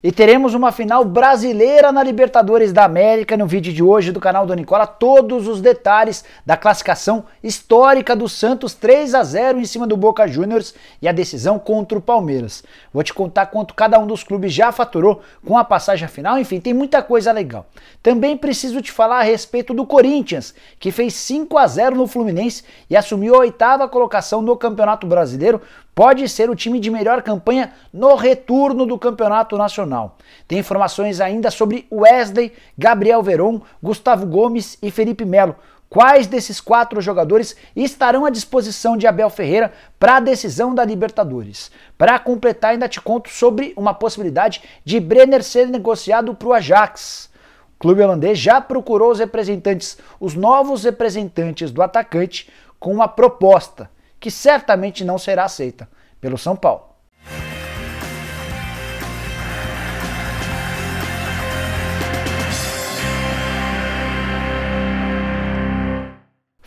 E teremos uma final brasileira na Libertadores da América no vídeo de hoje do canal do Nicola. Todos os detalhes da classificação histórica do Santos 3 a 0 em cima do Boca Juniors e a decisão contra o Palmeiras. Vou te contar quanto cada um dos clubes já faturou com a passagem final. Enfim, tem muita coisa legal. Também preciso te falar a respeito do Corinthians, que fez 5 a 0 no Fluminense e assumiu a oitava colocação no Campeonato Brasileiro, pode ser o time de melhor campanha no retorno do Campeonato Nacional. Tem informações ainda sobre Wesley, Gabriel Veron, Gustavo Gomes e Felipe Melo. Quais desses quatro jogadores estarão à disposição de Abel Ferreira para a decisão da Libertadores? Para completar, ainda te conto sobre uma possibilidade de Brenner ser negociado para o Ajax. O clube holandês já procurou os representantes, os novos representantes do atacante, com uma proposta que certamente não será aceita pelo São Paulo.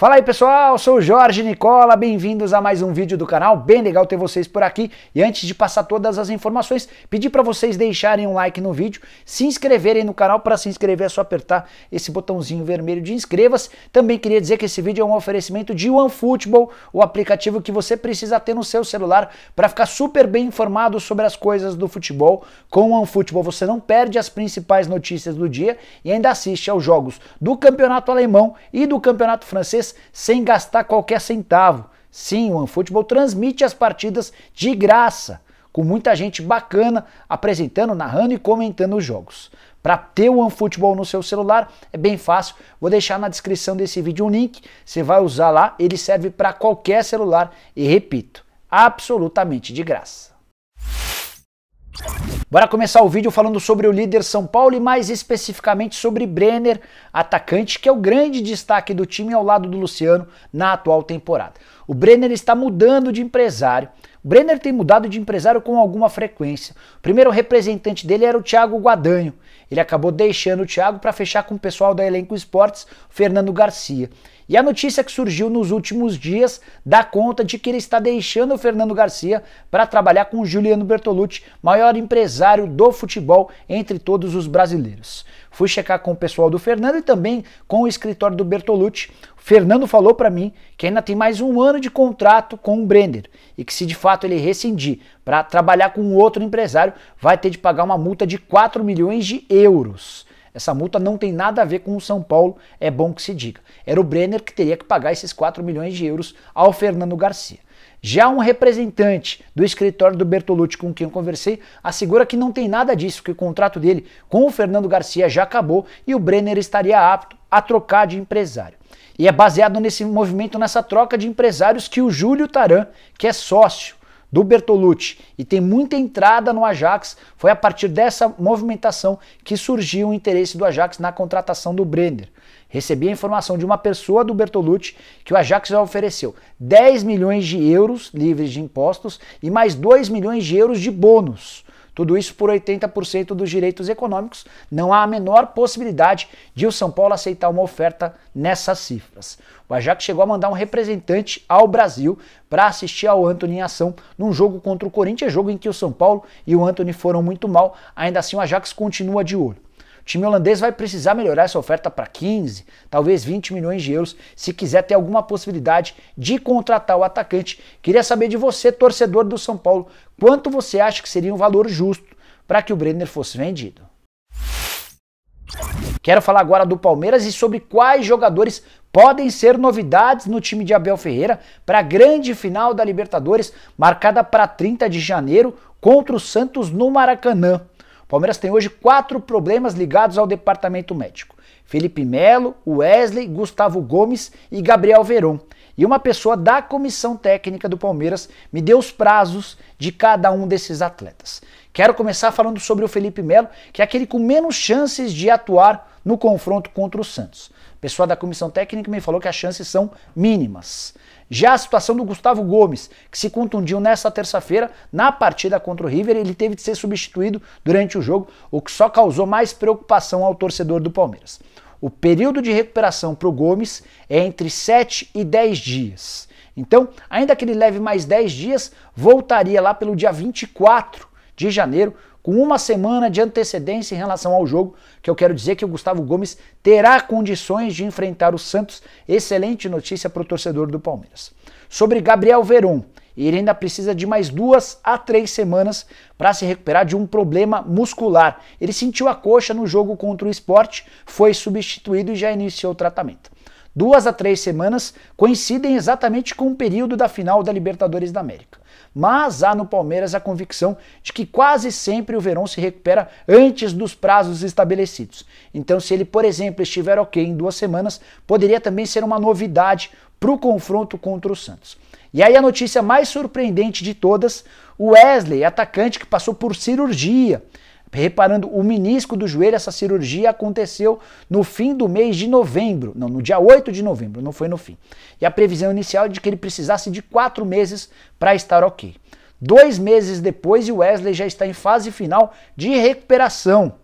Fala aí pessoal, sou o Jorge Nicola, bem-vindos a mais um vídeo do canal, bem legal ter vocês por aqui. E antes de passar todas as informações, pedi para vocês deixarem um like no vídeo, se inscreverem no canal, para se inscrever é só apertar esse botãozinho vermelho de inscreva-se. Também queria dizer que esse vídeo é um oferecimento de OneFootball, o aplicativo que você precisa ter no seu celular para ficar super bem informado sobre as coisas do futebol. Com o OneFootball você não perde as principais notícias do dia e ainda assiste aos jogos do Campeonato Alemão e do Campeonato Francês mês sem gastar qualquer centavo. Sim, o OneFootball transmite as partidas de graça, com muita gente bacana apresentando, narrando e comentando os jogos. Para ter o OneFootball no seu celular é bem fácil. Vou deixar na descrição desse vídeo um link. Você vai usar lá, ele serve para qualquer celular e repito, absolutamente de graça. Bora começar o vídeo falando sobre o líder São Paulo e mais especificamente sobre Brenner, atacante que é o grande destaque do time ao lado do Luciano na atual temporada. O Brenner está mudando de empresário. O Brenner tem mudado de empresário com alguma frequência. O primeiro representante dele era o Thiago Guadanho. Ele acabou deixando o Thiago para fechar com o pessoal da Elenco Esportes, Fernando Garcia. E a notícia que surgiu nos últimos dias dá conta de que ele está deixando o Fernando Garcia para trabalhar com o Juliano Bertolucci, maior empresário do futebol entre todos os brasileiros. Fui checar com o pessoal do Fernando e também com o escritório do Bertolucci. O Fernando falou para mim que ainda tem mais um ano de contrato com o Brender e que se de fato ele rescindir para trabalhar com outro empresário, vai ter de pagar uma multa de 4 milhões de euros. Essa multa não tem nada a ver com o São Paulo, é bom que se diga. Era o Brenner que teria que pagar esses 4 milhões de euros ao Fernando Garcia. Já um representante do escritório do Bertolucci com quem eu conversei assegura que não tem nada disso, que o contrato dele com o Fernando Garcia já acabou e o Brenner estaria apto a trocar de empresário. E é baseado nesse movimento, nessa troca de empresários, que o Júlio Taran, que é sócio do Bertolucci e tem muita entrada no Ajax. Foi a partir dessa movimentação que surgiu o interesse do Ajax na contratação do Brenner. Recebi a informação de uma pessoa do Bertolucci que o Ajax já ofereceu 10 milhões de euros livres de impostos e mais 2 milhões de euros de bônus. Tudo isso por 80% dos direitos econômicos. Não há a menor possibilidade de o São Paulo aceitar uma oferta nessas cifras. O Ajax chegou a mandar um representante ao Brasil para assistir ao Anthony em ação num jogo contra o Corinthians, jogo em que o São Paulo e o Anthony foram muito mal. Ainda assim, o Ajax continua de olho. O time holandês vai precisar melhorar essa oferta para 15, talvez 20 milhões de euros, se quiser ter alguma possibilidade de contratar o atacante. Queria saber de você, torcedor do São Paulo, Quanto você acha que seria um valor justo para que o Brenner fosse vendido? Quero falar agora do Palmeiras e sobre quais jogadores podem ser novidades no time de Abel Ferreira para a grande final da Libertadores, marcada para 30 de janeiro contra o Santos no Maracanã. O Palmeiras tem hoje quatro problemas ligados ao departamento médico: Felipe Melo, Wesley, Gustavo Gomes e Gabriel Veron. E uma pessoa da comissão técnica do Palmeiras me deu os prazos de cada um desses atletas. Quero começar falando sobre o Felipe Melo, que é aquele com menos chances de atuar no confronto contra o Santos. pessoal da comissão técnica me falou que as chances são mínimas. Já a situação do Gustavo Gomes, que se contundiu nesta terça-feira na partida contra o River, ele teve de ser substituído durante o jogo, o que só causou mais preocupação ao torcedor do Palmeiras. O período de recuperação para o Gomes é entre 7 e 10 dias. Então, ainda que ele leve mais 10 dias, voltaria lá pelo dia 24 de janeiro, com uma semana de antecedência em relação ao jogo, que eu quero dizer que o Gustavo Gomes terá condições de enfrentar o Santos. Excelente notícia para o torcedor do Palmeiras. Sobre Gabriel Veron, e ele ainda precisa de mais duas a três semanas para se recuperar de um problema muscular. Ele sentiu a coxa no jogo contra o esporte, foi substituído e já iniciou o tratamento. Duas a três semanas coincidem exatamente com o período da final da Libertadores da América. Mas há no Palmeiras a convicção de que quase sempre o Verão se recupera antes dos prazos estabelecidos. Então, se ele, por exemplo, estiver ok em duas semanas, poderia também ser uma novidade para o confronto contra o Santos. E aí a notícia mais surpreendente de todas: o Wesley, atacante que passou por cirurgia. Reparando, o menisco do joelho, essa cirurgia aconteceu no fim do mês de novembro. Não, no dia 8 de novembro, não foi no fim. E a previsão inicial é de que ele precisasse de quatro meses para estar ok. Dois meses depois, o Wesley já está em fase final de recuperação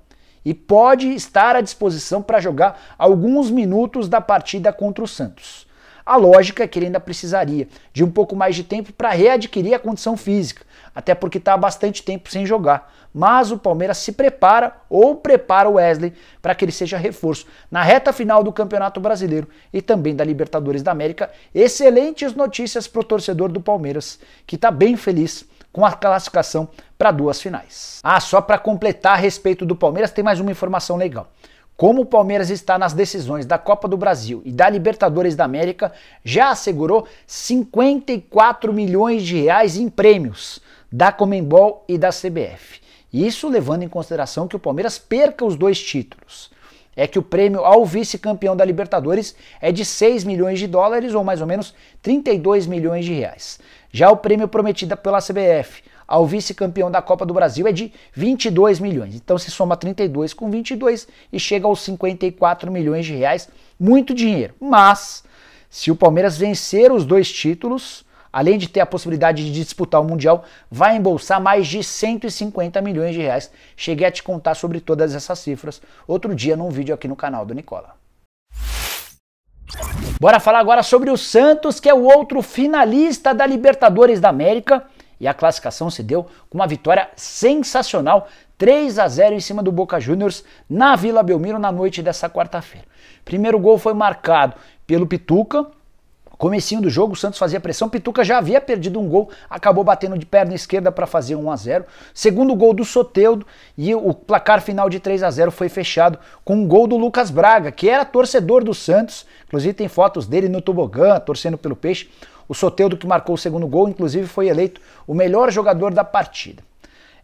e pode estar à disposição para jogar alguns minutos da partida contra o Santos. A lógica é que ele ainda precisaria de um pouco mais de tempo para readquirir a condição física, até porque está há bastante tempo sem jogar. Mas o Palmeiras se prepara ou prepara o Wesley para que ele seja reforço na reta final do Campeonato Brasileiro e também da Libertadores da América. Excelentes notícias para o torcedor do Palmeiras, que está bem feliz com a classificação para duas finais. Ah, só para completar a respeito do Palmeiras, tem mais uma informação legal. Como o Palmeiras está nas decisões da Copa do Brasil e da Libertadores da América, já assegurou 54 milhões de reais em prêmios da Comembol e da CBF. Isso levando em consideração que o Palmeiras perca os dois títulos. É que o prêmio ao vice-campeão da Libertadores é de 6 milhões de dólares ou mais ou menos 32 milhões de reais. Já o prêmio prometido pela CBF ao vice-campeão da Copa do Brasil é de 22 milhões. Então se soma 32 com 22 e chega aos 54 milhões de reais, muito dinheiro. Mas se o Palmeiras vencer os dois títulos, além de ter a possibilidade de disputar o Mundial, vai embolsar mais de 150 milhões de reais. Cheguei a te contar sobre todas essas cifras outro dia num vídeo aqui no canal do Nicola. Bora falar agora sobre o Santos, que é o outro finalista da Libertadores da América. E a classificação se deu com uma vitória sensacional, 3 a 0 em cima do Boca Juniors na Vila Belmiro na noite dessa quarta-feira. Primeiro gol foi marcado pelo Pituca, Comecinho do jogo, o Santos fazia pressão, Pituca já havia perdido um gol, acabou batendo de perna esquerda para fazer 1 a 0. Segundo gol do Soteudo e o placar final de 3 a 0 foi fechado com um gol do Lucas Braga, que era torcedor do Santos, inclusive tem fotos dele no tobogã, torcendo pelo Peixe. O Soteudo, que marcou o segundo gol, inclusive foi eleito o melhor jogador da partida.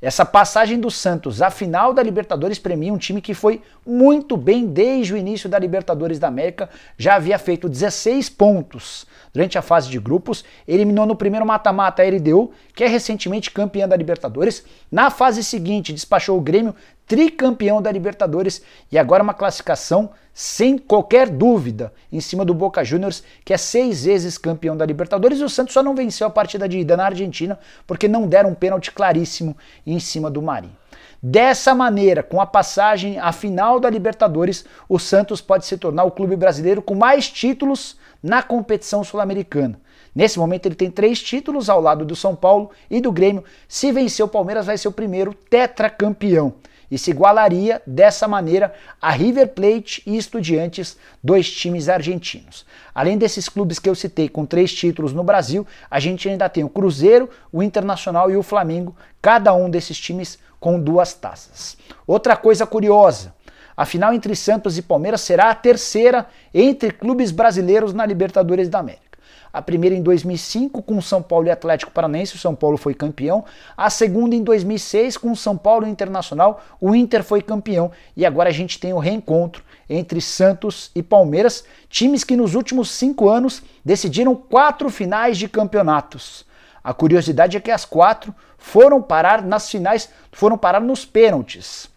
Essa passagem do Santos à final da Libertadores premia é um time que foi muito bem desde o início da Libertadores da América, já havia feito 16 pontos durante a fase de grupos, eliminou no primeiro mata-mata a LDU, que é recentemente campeã da Libertadores. Na fase seguinte, despachou o Grêmio tricampeão da Libertadores e agora uma classificação sem qualquer dúvida em cima do Boca Juniors, que é seis vezes campeão da Libertadores. E o Santos só não venceu a partida de ida na Argentina porque não deram um pênalti claríssimo em cima do Marinho. Dessa maneira, com a passagem à final da Libertadores, o Santos pode se tornar o clube brasileiro com mais títulos na competição sul-americana. Nesse momento ele tem três títulos ao lado do São Paulo e do Grêmio. Se vencer o Palmeiras, vai ser o primeiro tetracampeão e se igualaria dessa maneira a River Plate e Estudiantes, dois times argentinos. Além desses clubes que eu citei com três títulos no Brasil, a gente ainda tem o Cruzeiro, o Internacional e o Flamengo, cada um desses times com duas taças. Outra coisa curiosa, a final entre Santos e Palmeiras será a terceira entre clubes brasileiros na Libertadores da América. A primeira em 2005 com São Paulo e Atlético Paranense, o São Paulo foi campeão. A segunda em 2006 com São Paulo e Internacional, o Inter foi campeão. E agora a gente tem o reencontro entre Santos e Palmeiras, times que nos últimos cinco anos decidiram quatro finais de campeonatos. A curiosidade é que as quatro foram parar nas finais, foram parar nos pênaltis.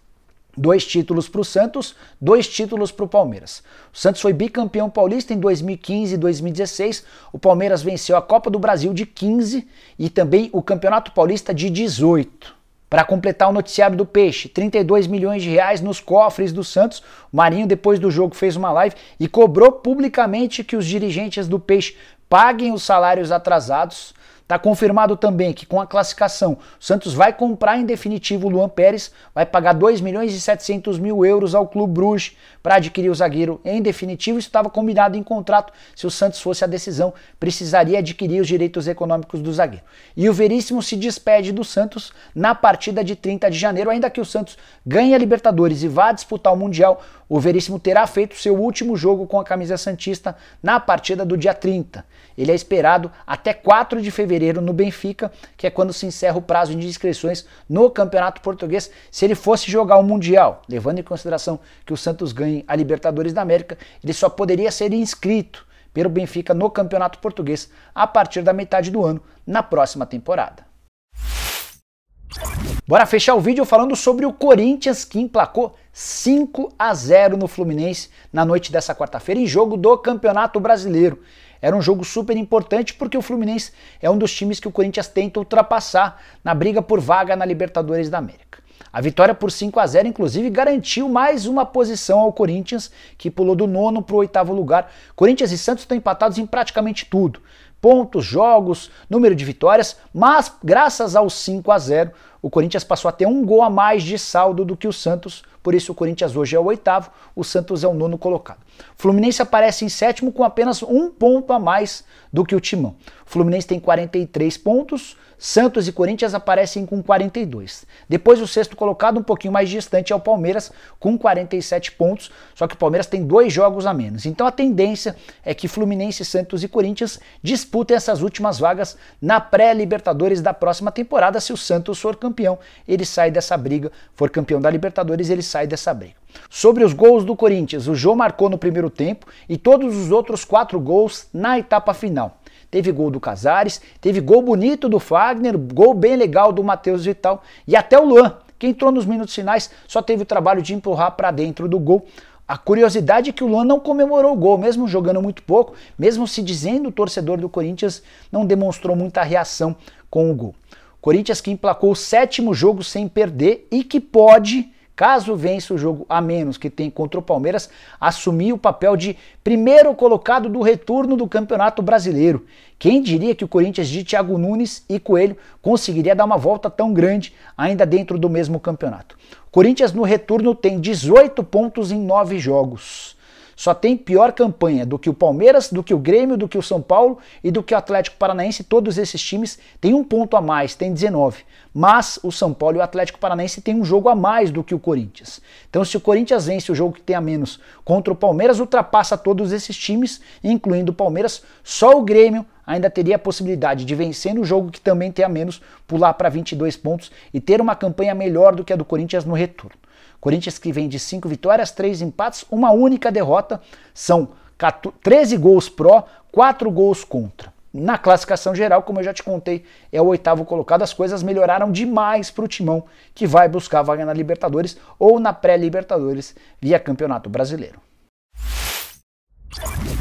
Dois títulos para o Santos, dois títulos para o Palmeiras. O Santos foi bicampeão paulista em 2015 e 2016. O Palmeiras venceu a Copa do Brasil de 15 e também o Campeonato Paulista de 18. Para completar o noticiário do Peixe, 32 milhões de reais nos cofres do Santos. O Marinho, depois do jogo, fez uma live e cobrou publicamente que os dirigentes do Peixe paguem os salários atrasados Está confirmado também que com a classificação, o Santos vai comprar em definitivo o Luan Pérez, vai pagar 2 milhões e 700 mil euros ao Clube Bruges para adquirir o zagueiro em definitivo. Isso estava combinado em contrato. Se o Santos fosse a decisão, precisaria adquirir os direitos econômicos do zagueiro. E o Veríssimo se despede do Santos na partida de 30 de janeiro, ainda que o Santos ganhe a Libertadores e vá disputar o Mundial o Veríssimo terá feito seu último jogo com a camisa Santista na partida do dia 30. Ele é esperado até 4 de fevereiro no Benfica, que é quando se encerra o prazo de inscrições no Campeonato Português, se ele fosse jogar o Mundial. Levando em consideração que o Santos ganhe a Libertadores da América, ele só poderia ser inscrito pelo Benfica no Campeonato Português a partir da metade do ano, na próxima temporada. Bora fechar o vídeo falando sobre o Corinthians que emplacou 5 a 0 no Fluminense na noite dessa quarta-feira em jogo do Campeonato Brasileiro. Era um jogo super importante porque o Fluminense é um dos times que o Corinthians tenta ultrapassar na briga por vaga na Libertadores da América. A vitória por 5 a 0 inclusive garantiu mais uma posição ao Corinthians, que pulou do nono para o oitavo lugar. Corinthians e Santos estão empatados em praticamente tudo: pontos, jogos, número de vitórias, mas graças ao 5 a 0 o Corinthians passou a ter um gol a mais de saldo do que o Santos por isso o Corinthians hoje é o oitavo, o Santos é o nono colocado. Fluminense aparece em sétimo com apenas um ponto a mais do que o Timão. Fluminense tem 43 pontos, Santos e Corinthians aparecem com 42. Depois o sexto colocado, um pouquinho mais distante, é o Palmeiras com 47 pontos, só que o Palmeiras tem dois jogos a menos. Então a tendência é que Fluminense, Santos e Corinthians disputem essas últimas vagas na pré-Libertadores da próxima temporada. Se o Santos for campeão, ele sai dessa briga. For campeão da Libertadores, ele sai dessa briga. Sobre os gols do Corinthians, o Jô marcou no primeiro tempo e todos os outros quatro gols na etapa final. Teve gol do Casares, teve gol bonito do Fagner, gol bem legal do Matheus Vital e até o Luan, que entrou nos minutos finais, só teve o trabalho de empurrar para dentro do gol. A curiosidade é que o Luan não comemorou o gol, mesmo jogando muito pouco, mesmo se dizendo torcedor do Corinthians, não demonstrou muita reação com o gol. Corinthians que emplacou o sétimo jogo sem perder e que pode Caso vença o jogo a menos que tem contra o Palmeiras, assumir o papel de primeiro colocado do retorno do Campeonato Brasileiro. Quem diria que o Corinthians de Thiago Nunes e Coelho conseguiria dar uma volta tão grande ainda dentro do mesmo campeonato? O Corinthians no retorno tem 18 pontos em 9 jogos. Só tem pior campanha do que o Palmeiras, do que o Grêmio, do que o São Paulo e do que o Atlético Paranaense. Todos esses times têm um ponto a mais, tem 19. Mas o São Paulo e o Atlético Paranaense têm um jogo a mais do que o Corinthians. Então, se o Corinthians vence o jogo que tem a menos contra o Palmeiras, ultrapassa todos esses times, incluindo o Palmeiras, só o Grêmio ainda teria a possibilidade de vencer no jogo que também tem a menos, pular para 22 pontos e ter uma campanha melhor do que a do Corinthians no retorno. Corinthians que vem de 5 vitórias, 3 empates, uma única derrota. São 14, 13 gols pró, 4 gols contra. Na classificação geral, como eu já te contei, é o oitavo colocado. As coisas melhoraram demais para o Timão, que vai buscar a vaga na Libertadores ou na pré-Libertadores via Campeonato Brasileiro.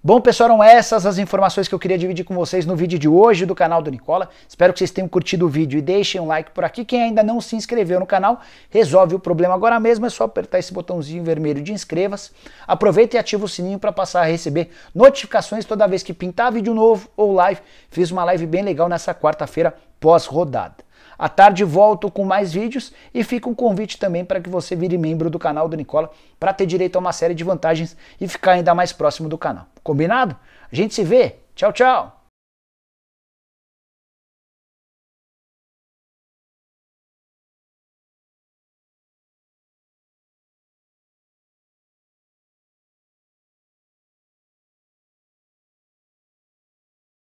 Bom, pessoal, eram essas as informações que eu queria dividir com vocês no vídeo de hoje do canal do Nicola. Espero que vocês tenham curtido o vídeo e deixem um like por aqui. Quem ainda não se inscreveu no canal, resolve o problema agora mesmo. É só apertar esse botãozinho vermelho de inscreva-se. Aproveita e ativa o sininho para passar a receber notificações toda vez que pintar vídeo novo ou live. Fiz uma live bem legal nessa quarta-feira pós-rodada. À tarde volto com mais vídeos e fica um convite também para que você vire membro do canal do Nicola para ter direito a uma série de vantagens e ficar ainda mais próximo do canal. Combinado? A gente se vê. Tchau, tchau.